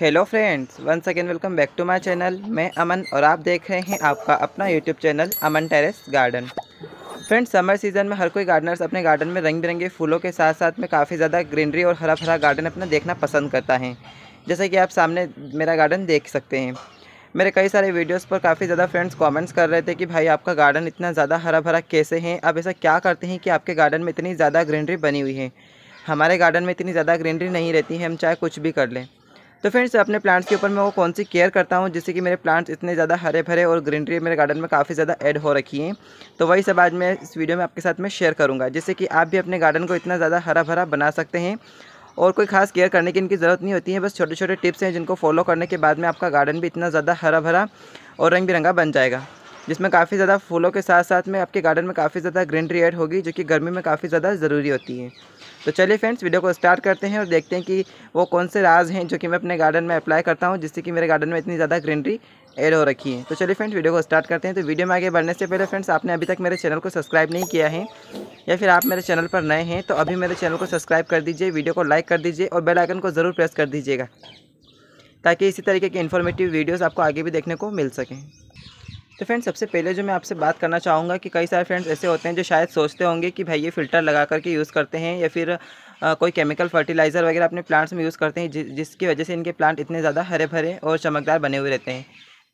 hello friends one second welcome back to my channel मैं अमन और आप देख रहे हैं आपका अपना YouTube channel Aman terrace garden friends summer season में हर कोई गार्डनर्स अपने गार्डन में रंग बिरंगे फूलों के साथ साथ में काफ़ी ज़्यादा ग्रीनरी और हरा भरा गार्डन अपना देखना पसंद करता है जैसे कि आप सामने मेरा गार्डन देख सकते हैं मेरे कई सारे वीडियोज़ पर काफ़ी ज़्यादा फ्रेंड्स कॉमेंट्स कर रहे थे कि भाई आपका गार्डन इतना ज़्यादा हरा भरा कैसे है आप ऐसा क्या करते हैं कि आपके गार्डन में इतनी ज़्यादा ग्रीनरी बनी हुई है हमारे गार्डन में इतनी ज़्यादा ग्रीनरी नहीं रहती है हम चाहे कुछ भी कर लें तो फ्रेंड्स अपने प्लांट्स के ऊपर मैं वो कौन सी केयर करता हूँ जिससे कि मेरे प्लांट्स इतने ज़्यादा हरे भरे और ग्रीनरी मेरे गार्डन में काफ़ी ज़्यादा ऐड हो रखी हैं तो वही सब आज मैं इस वीडियो में आपके साथ में शेयर करूँगा जिससे कि आप भी अपने गार्डन को इतना ज़्यादा हरा भरा बना सकते हैं और कोई खास केयर करने की इनकी ज़रूरत नहीं होती है बस छोटे छोटे टिप्स हैं जिनको फॉलो करने के बाद में आपका गार्डन भी इतना ज़्यादा हरा भरा और रंग बिरंगा बन जाएगा जिसमें काफ़ी ज़्यादा फूलों के साथ साथ में आपके गार्डन में काफ़ी ज़्यादा ग्रीनरी ऐड होगी जो कि गर्मी में काफ़ी ज़्यादा ज़रूरी होती है तो चलिए फ्रेंड्स वीडियो को स्टार्ट करते हैं और देखते हैं कि वो कौन से राज हैं जो कि मैं अपने गार्डन में अप्लाई करता हूँ जिससे कि मेरे गार्डन में इतनी ज़्यादा ग्रीनरी एड हो रखी है तो चलिए फ्रेंड्स वीडियो को स्टार्ट करते हैं तो वीडियो में आगे बढ़ने से पहले फ्रेंड्स आपने अभी तक मेरे चैनल को सब्सक्राइब नहीं किया है या फिर आप मेरे चैनल पर नए हैं तो अभी मेरे चैनल को सब्सक्राइब कर दीजिए वीडियो को लाइक कर दीजिए और बेल आइकन को ज़रूर प्रेस कर दीजिएगा ताकि इसी तरीके के इन्फॉर्मेटिव वीडियोस आपको आगे भी देखने को मिल सकें तो फ्रेंड्स सबसे पहले जो मैं आपसे बात करना चाहूँगा कि कई सारे फ्रेंड्स ऐसे होते हैं जो शायद सोचते होंगे कि भाई ये फ़िल्टर लगा करके यूज़ करते हैं या फिर आ, कोई केमिकल फर्टिलाइज़र वगैरह अपने प्लांट्स में यूज़ करते हैं जि, जिसकी वजह से इनके प्लांट इतने ज़्यादा हरे भरे और चमकदार बने हुए रहते हैं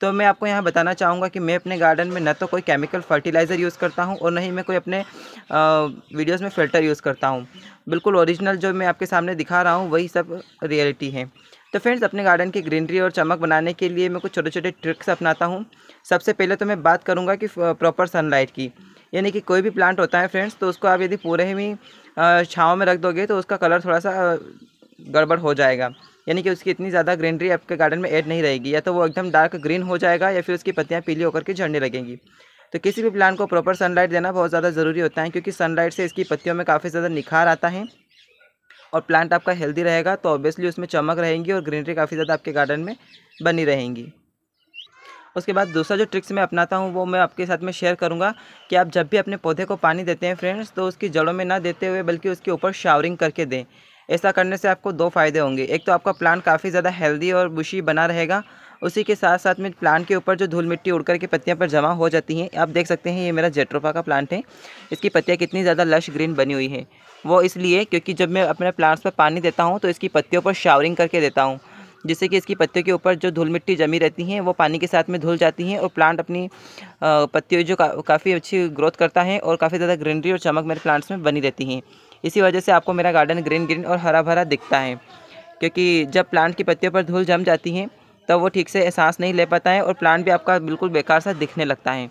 तो मैं आपको यहाँ बताना चाहूँगा कि मैं अपने गार्डन में न तो कोई केमिकल फर्टिलाइज़र यूज़ करता हूँ और न ही मैं कोई अपने वीडियोज़ में फ़िल्टर यूज़ करता हूँ बिल्कुल ओरिजिनल जो मैं आपके सामने दिखा रहा हूँ वही सब रियलिटी है तो फ्रेंड्स अपने गार्डन की ग्रीनरी और चमक बनाने के लिए मैं कुछ छोटे छोटे ट्रिक्स अपनाता हूँ सबसे पहले तो मैं बात करूँगा कि प्रॉपर सनलाइट की यानी कि कोई भी प्लांट होता है फ्रेंड्स तो उसको आप यदि पूरे ही छाँव में रख दोगे तो उसका कलर थोड़ा सा गड़बड़ हो जाएगा यानी कि उसकी इतनी ज़्यादा ग्रीनरी आपके गार्डन में ऐड नहीं रहेगी या तो वो एकदम डार्क ग्रीन हो जाएगा या फिर उसकी पत्तियाँ पीली होकर के झड़ने लगेंगी तो किसी भी प्लांट को प्रॉपर सनलाइट देना बहुत ज़्यादा ज़रूरी होता है क्योंकि सनलाइट से इसकी पत्तियों में काफ़ी ज़्यादा निखार आता है और प्लांट आपका हेल्दी रहेगा तो ऑब्वियसली उसमें चमक रहेंगी और ग्रीनरी काफ़ी ज़्यादा आपके गार्डन में बनी रहेंगी उसके बाद दूसरा जो ट्रिक्स मैं अपनाता हूँ वो मैं आपके साथ में शेयर करूँगा कि आप जब भी अपने पौधे को पानी देते हैं फ्रेंड्स तो उसकी जड़ों में ना देते हुए बल्कि उसके ऊपर शावरिंग करके दें ऐसा करने से आपको दो फायदे होंगे एक तो आपका प्लांट काफ़ी ज़्यादा हेल्दी और बुशी बना रहेगा उसी के साथ साथ में प्लांट के ऊपर जो धूल मिट्टी उड़ करके पत्तियाँ पर जमा हो जाती हैं आप देख सकते हैं ये मेरा जेट्रोफा का प्लांट है इसकी पत्तियाँ कितनी ज़्यादा लश ग्रीन बनी हुई हैं वो इसलिए क्योंकि जब मैं अपने प्लांट्स पर पानी देता हूँ तो इसकी पत्तियों पर शावरिंग करके देता हूँ जिससे कि इसकी पत्तियों के ऊपर जो धूल मिट्टी जमी रहती हैं वो पानी के साथ में धुल जाती हैं और प्लांट अपनी पत्तियों जो का, काफ़ी अच्छी ग्रोथ करता है और काफ़ी ज़्यादा ग्रीनरी और चमक मेरे प्लांट्स में बनी रहती हैं इसी वजह से आपको मेरा गार्डन ग्रीन ग्रीन और हरा भरा दिखता है क्योंकि जब प्लांट की पत्तियों पर धूल जम जाती हैं तब वो ठीक से सांस नहीं ले पाता है और प्लांट भी आपका बिल्कुल बेकार सा दिखने लगता है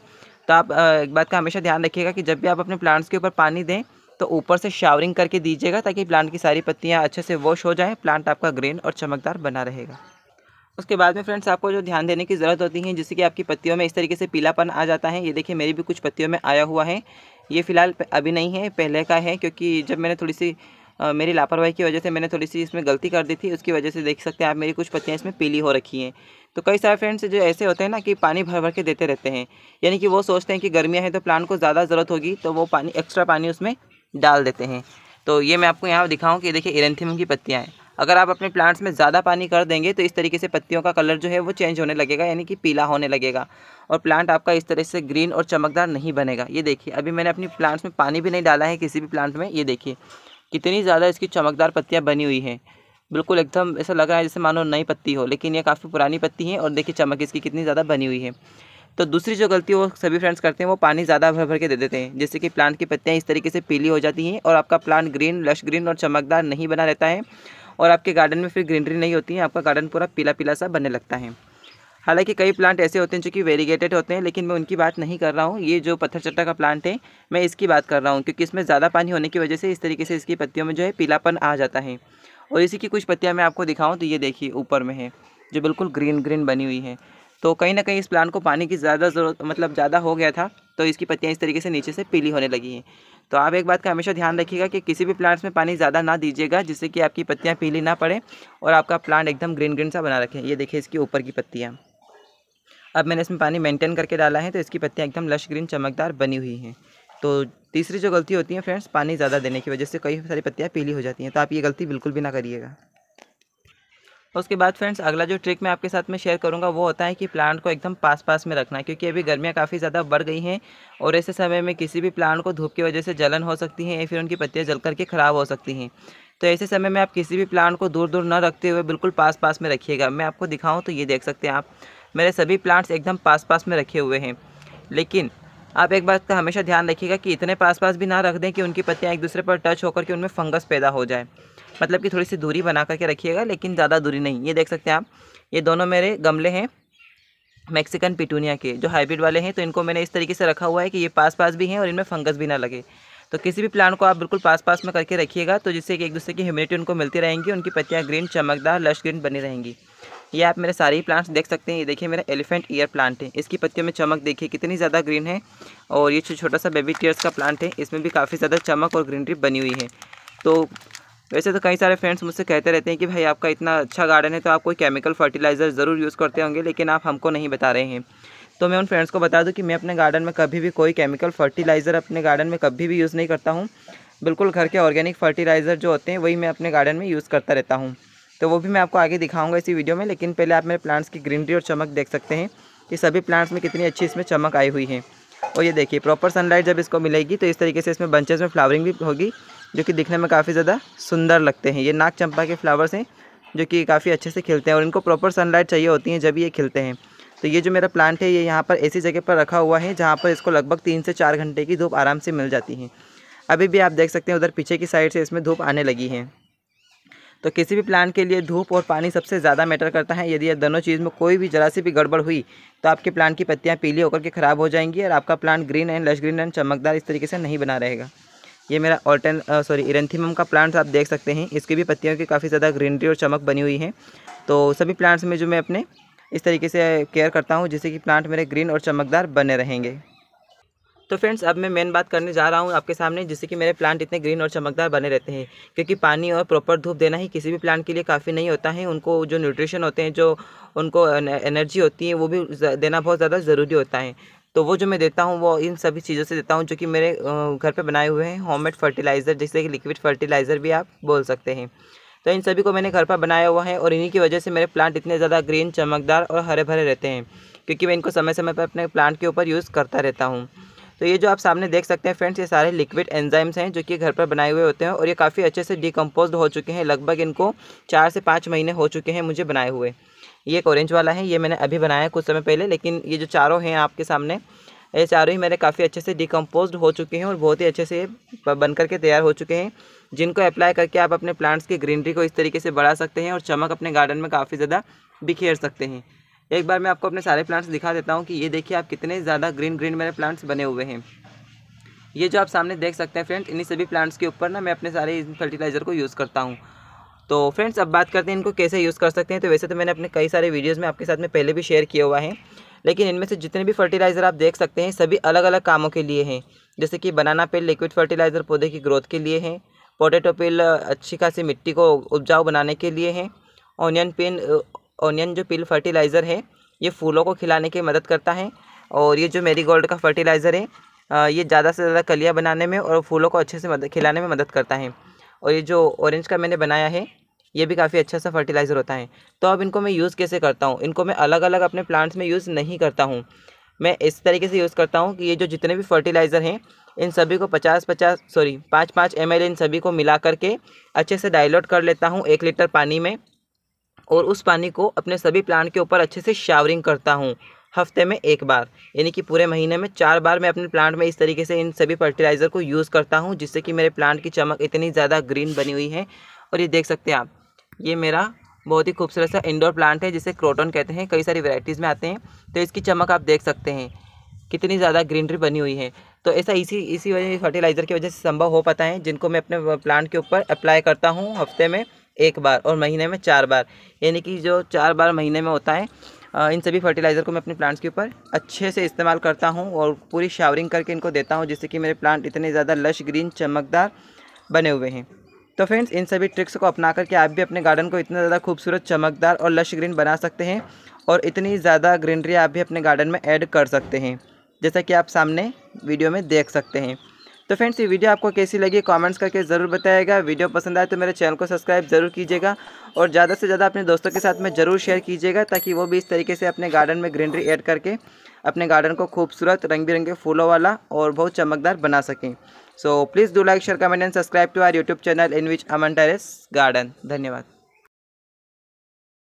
तो आप एक बात का हमेशा ध्यान रखिएगा कि जब भी आप अपने प्लांट्स के ऊपर पानी दें तो ऊपर से शावरिंग करके दीजिएगा ताकि प्लांट की सारी पत्तियाँ अच्छे से वॉश हो जाएँ प्लांट आपका ग्रीन और चमकदार बना रहेगा उसके बाद में फ्रेंड्स आपको जो ध्यान देने की ज़रूरत होती है जिससे कि आपकी पत्तियों में इस तरीके से पीलापन आ जाता है ये देखिए मेरी भी कुछ पत्तियों में आया हुआ है ये फ़िलहाल अभी नहीं है पहले का है क्योंकि जब मैंने थोड़ी सी मेरी लापरवाही की वजह से मैंने थोड़ी सी इसमें गलती कर दी थी उसकी वजह से देख सकते हैं आप मेरी कुछ पत्तियाँ इसमें पीली हो रखी हैं तो कई सारे फ्रेंड्स जो ऐसे होते हैं ना कि पानी भर भर के देते रहते हैं यानी कि वो सोचते हैं कि गर्मियाँ हैं तो प्लांट को ज़्यादा ज़रूरत होगी तो वो पानी एक्स्ट्रा पानी उसमें डाल देते हैं तो ये मैं आपको यहाँ दिखाऊँ कि देखिए एरेंथियम की पत्तियाँ हैं अगर आप अपने प्लांट्स में ज़्यादा पानी कर देंगे तो इस तरीके से पत्तियों का कलर जो है वो चेंज होने लगेगा यानी कि पीला होने लगेगा और प्लांट आपका इस तरह से ग्रीन और चमकदार नहीं बनेगा ये देखिए अभी मैंने अपनी प्लांट्स में पानी भी नहीं डाला है किसी भी प्लांट में ये देखिए कितनी ज़्यादा इसकी चमकदार पत्तियाँ बनी हुई हैं बिल्कुल एकदम ऐसा लग रहा है जैसे मानो नई पत्ती हो लेकिन ये काफ़ी पुरानी पत्ती है और देखिए चमक इसकी कितनी ज़्यादा बनी हुई है तो दूसरी जो गलती वो सभी फ्रेंड्स करते हैं वो पानी ज़्यादा भर भर के दे देते हैं जैसे कि प्लांट की पत्तियाँ इस तरीके से पीली हो जाती हैं और आपका प्लांट ग्रीन लश ग्रीन और चमकदार नहीं बना रहता है और आपके गार्डन में फिर ग्रीनरी नहीं होती है आपका गार्डन पूरा पीला पीला सा बनने लगता है हालांकि कई प्लांट ऐसे होते हैं जो कि वेरीगेटेड होते हैं लेकिन मैं उनकी बात नहीं कर रहा हूँ ये जो पत्थर चट्टा का प्लांट है मैं इसकी बात कर रहा हूँ क्योंकि इसमें ज़्यादा पानी होने की वजह से इस तरीके से इसकी पत्तियों में जो है पीलापन आ जाता है और इसी की कुछ पत्तियाँ मैं आपको दिखाऊँ तो ये देखिए ऊपर में है जो बिल्कुल ग्रीन ग्रीन बनी हुई है तो कहीं ना कहीं इस प्लांट को पानी की ज़्यादा ज़रूरत मतलब ज़्यादा हो गया था तो इसकी पत्तियाँ इस तरीके से नीचे से पीली होने लगी हैं तो आप एक बात का हमेशा ध्यान रखिएगा कि किसी भी प्लांट्स में पानी ज़्यादा ना दीजिएगा जिससे कि आपकी पत्तियाँ पीली ना पड़े और आपका प्लांट एकदम ग्रीन ग्रीन सा बना रखें ये देखिए इसकी ऊपर की पत्तियाँ अब मैंने इसमें पानी मेंटेन करके डाला है तो इसकी पत्तियाँ एकदम लश ग्रीन चमकदार बनी हुई हैं तो तीसरी जो गलती होती है फ्रेंड्स पानी ज़्यादा देने की वजह से कई सारी पत्तियाँ पीली हो जाती हैं तो आप ये गलती बिल्कुल भी ना करिएगा उसके बाद फ्रेंड्स अगला जो ट्रिक मैं आपके साथ में शेयर करूंगा वो होता है कि प्लांट को एकदम पास पास में रखना क्योंकि अभी गर्मियां काफ़ी ज़्यादा बढ़ गई हैं और ऐसे समय में किसी भी प्लांट को धूप की वजह से जलन हो सकती है या फिर उनकी पत्तियां जल करके ख़राब हो सकती हैं तो ऐसे समय में आप किसी भी प्लांट को दूर दूर न रखते हुए बिल्कुल पास पास में रखिएगा मैं आपको दिखाऊँ तो ये देख सकते हैं आप मेरे सभी प्लांट्स एकदम पास पास में रखे हुए हैं लेकिन आप एक बात का हमेशा ध्यान रखिएगा कि इतने पास पास भी ना रख दें कि उनकी पत्तियाँ एक दूसरे पर टच होकर के उनमें फंगस पैदा हो जाए मतलब कि थोड़ी सी दूरी बना करके रखिएगा लेकिन ज़्यादा दूरी नहीं ये देख सकते हैं आप ये दोनों मेरे गमले हैं मैक्सिकन पिटूनिया के जो हाइब्रिड वाले हैं तो इनको मैंने इस तरीके से रखा हुआ है कि ये पास पास भी हैं और इनमें फंगस भी ना लगे तो किसी भी प्लांट को आप बिल्कुल पास पास में करके रखिएगा तो जिससे कि एक दूसरे की ह्यूमिडिटी उनको मिलती रहेंगी उनकी पत्तियाँ ग्रीन चमकदार लश ग्रीन बनी रहेंगी ये आप मेरे सारे ही प्लांट्स देख सकते हैं ये देखिए मेरा एलिफेंट ईयर प्लांट है इसकी पत्तियों में चमक देखिए कितनी ज़्यादा ग्रीन है और ये छोटा सा बेबी टीयर्स का प्लांट है इसमें भी काफ़ी ज़्यादा चमक और ग्रीनरी बनी हुई है तो वैसे तो कई सारे फ्रेंड्स मुझसे कहते रहते हैं कि भाई आपका इतना अच्छा गार्डन है तो आप कोई केमिकल फर्टिलाइज़र ज़रूर यूज़ करते होंगे लेकिन आप हमको नहीं बता रहे हैं तो मैं उन फ्रेंड्स को बता दूं कि मैं अपने गार्डन में कभी भी कोई केमिकल फर्टिलाइज़र अपने गार्डन में कभी भी यूज़ नहीं करता हूँ बिल्कुल घर के ऑर्गेनिक फर्टिलाइज़र जो होते हैं वही मैं अपने गार्डन में यूज़ करता रहता हूँ तो वो भी मैं आपको आगे दिखाऊंगा इसी वीडियो में लेकिन पहले आप मेरे प्लांट्स की ग्रीनरी और चमक देख सकते हैं कि सभी प्लांट्स में कितनी अच्छी इसमें चमक आई हुई है और ये देखिए प्रॉपर सनलाइट जब इसको मिलेगी तो इस तरीके से इसमें बंचेस में फ्लावरिंग भी होगी जो कि दिखने में काफ़ी ज़्यादा सुंदर लगते हैं ये नाग चंपा के फ्लावर्स हैं जो कि काफ़ी अच्छे से खिलते हैं और इनको प्रॉपर सनलाइट चाहिए होती है जब ये खिलते हैं तो ये जो मेरा प्लांट है ये यहाँ पर ऐसी जगह पर रखा हुआ है जहाँ पर इसको लगभग तीन से चार घंटे की धूप आराम से मिल जाती है अभी भी आप देख सकते हैं उधर पीछे की साइड से इसमें धूप आने लगी है तो किसी भी प्लांट के लिए धूप और पानी सबसे ज़्यादा मैटर करता है यदि यह दोनों चीज़ में कोई भी जरा सी भी गड़बड़ हुई तो आपके प्लांट की पत्तियाँ पीली होकर के ख़राब हो जाएंगी और आपका plant green and lush green and चमकदार इस तरीके से नहीं बना रहेगा ये मेरा ऑल्टन सॉरी इरेंथीमम का प्लांट्स आप देख सकते हैं इसकी भी पत्तियों की काफ़ी ज़्यादा ग्रीनरी और चमक बनी हुई है तो सभी प्लांट्स में जो मैं अपने इस तरीके से केयर करता हूँ जिससे कि प्लांट मेरे ग्रीन और चमकदार बने रहेंगे तो फ्रेंड्स अब मैं मेन बात करने जा रहा हूँ आपके सामने जिससे कि मेरे प्लांट इतने ग्रीन और चमकदार बने रहते हैं क्योंकि पानी और प्रॉपर धूप देना ही किसी भी प्लांट के लिए काफ़ी नहीं होता है उनको जो न्यूट्रिशन होते हैं जो उनको एनर्जी होती है वो भी देना बहुत ज़्यादा ज़रूरी होता है तो वो जो मैं देता हूँ वो इन सभी चीज़ों से देता हूँ जो कि मेरे घर पे बनाए हुए हैं होममेड फर्टिलाइज़र जैसे कि लिक्विड फर्टिलाइज़र भी आप बोल सकते हैं तो इन सभी को मैंने घर पर बनाया हुआ है और इन्हीं की वजह से मेरे प्लांट इतने ज़्यादा ग्रीन चमकदार और हरे भरे रहते हैं क्योंकि मैं इनको समय समय पर अपने प्लांट के ऊपर यूज़ करता रहता हूँ तो ये जो आप सामने देख सकते हैं फ्रेंड्स ये सारे लिक्विड एंजाइम्स हैं जो कि घर पर बनाए हुए होते हैं और ये काफ़ी अच्छे से डिकम्पोज हो चुके हैं लगभग इनको चार से पाँच महीने हो चुके हैं मुझे बनाए हुए ये एक ऑरेंज वाला है ये मैंने अभी बनाया कुछ समय पहले लेकिन ये जो चारों हैं आपके सामने ये चारों ही मेरे काफ़ी अच्छे से डिकम्पोज हो चुके हैं और बहुत ही अच्छे से बन करके तैयार हो चुके हैं जिनको अप्लाई करके आप अपने प्लांट्स की ग्रीनरी को इस तरीके से बढ़ा सकते हैं और चमक अपने गार्डन में काफ़ी ज़्यादा बिखेर सकते हैं एक बार मैं आपको अपने सारे प्लांट्स दिखा देता हूँ कि ये देखिए आप कितने ज़्यादा ग्रीन ग्रीन मेरे प्लांट्स बने हुए हैं ये जो आप सामने देख सकते हैं फ्रेंड्स इन्हीं सभी प्लांट्स के ऊपर ना मैं अपने सारे फर्टिलाइज़र को यूज़ करता हूँ तो फ्रेंड्स अब बात करते हैं इनको कैसे यूज़ कर सकते हैं तो वैसे तो मैंने अपने कई सारे वीडियोज़ में आपके साथ में पहले भी शेयर किया हुआ है लेकिन इनमें से जितने भी फर्टिलाइज़र आप देख सकते हैं सभी अलग अलग कामों के लिए हैं जैसे कि बनाना पेल लिक्विड फर्टिलाइज़र पौधे की ग्रोथ के लिए हैं पोटेटो पेल अच्छी खासी मिट्टी को उपजाऊ बनाने के लिए हैं ऑनियन पेन ओनियन जो पिल फर्टिलाइज़र है ये फूलों को खिलाने की मदद करता है और ये जो मेरी गोल्ड का फर्टिलाइज़र है ये ज़्यादा से ज़्यादा कलियाँ बनाने में और फूलों को अच्छे से मदद खिलाने में मदद करता है और ये जो ऑरेंज का मैंने बनाया है ये भी काफ़ी अच्छा सा फर्टिलाइज़र होता है तो अब इनको मैं यूज़ कैसे करता हूँ इनको मैं अलग अलग अपने प्लांट्स में यूज़ नहीं करता हूँ मैं इस तरीके से यूज़ करता हूँ कि ये जो जितने भी फर्टिलाइज़र हैं इन सभी को पचास पचास सॉरी पाँच पाँच एम इन सभी को मिला करके अच्छे से डायलोड कर लेता हूँ एक लीटर पानी में और उस पानी को अपने सभी प्लांट के ऊपर अच्छे से शावरिंग करता हूँ हफ्ते में एक बार यानी कि पूरे महीने में चार बार मैं अपने प्लांट में इस तरीके से इन सभी फर्टिलाइज़र को यूज़ करता हूँ जिससे कि मेरे प्लांट की चमक इतनी ज़्यादा ग्रीन बनी हुई है और ये देख सकते हैं आप ये मेरा बहुत ही खूबसूरत सा इंडोर प्लांट है जिसे क्रोटन कहते हैं कई सारी वेराइटीज़ में आते हैं तो इसकी चमक आप देख सकते हैं कितनी ज़्यादा ग्रीनरी बनी हुई है तो ऐसा इसी इसी वजह फर्टिलाइज़र की वजह से संभव हो पाता है जिनको मैं अपने प्लांट के ऊपर अप्लाई करता हूँ हफ्ते में एक बार और महीने में चार बार यानी कि जो चार बार महीने में होता है इन सभी फर्टिलाइज़र को मैं अपने प्लांट्स के ऊपर अच्छे से इस्तेमाल करता हूँ और पूरी शावरिंग करके इनको देता हूँ जिससे कि मेरे प्लांट इतने ज़्यादा लश ग्रीन चमकदार बने हुए हैं तो फ्रेंड्स इन सभी ट्रिक्स को अपना करके आप भी अपने गार्डन को इतना ज़्यादा खूबसूरत चमकदार और लश ग्रीन बना सकते हैं और इतनी ज़्यादा ग्रीनरी आप भी अपने गार्डन में ऐड कर सकते हैं जैसा कि आप सामने वीडियो में देख सकते हैं तो फ्रेंड्स ये वीडियो आपको कैसी लगी कमेंट्स करके ज़रूर बताएगा वीडियो पसंद आए तो मेरे चैनल को सब्सक्राइब ज़रूर कीजिएगा और ज़्यादा से ज़्यादा अपने दोस्तों के साथ में ज़रूर शेयर कीजिएगा ताकि वो भी इस तरीके से अपने गार्डन में ग्रीनरी ऐड करके अपने गार्डन को खूबसूरत रंग बिरंगे फूलों वाला और बहुत चमकदार बना सकें so please do like share comment and subscribe to our YouTube channel in which Aman terrace garden धन्यवाद